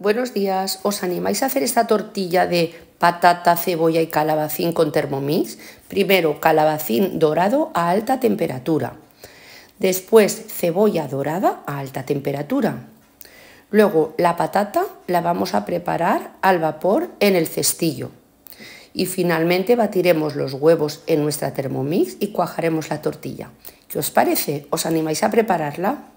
Buenos días, ¿os animáis a hacer esta tortilla de patata, cebolla y calabacín con termomix? Primero, calabacín dorado a alta temperatura. Después, cebolla dorada a alta temperatura. Luego, la patata la vamos a preparar al vapor en el cestillo. Y finalmente batiremos los huevos en nuestra Thermomix y cuajaremos la tortilla. ¿Qué os parece? ¿Os animáis a prepararla?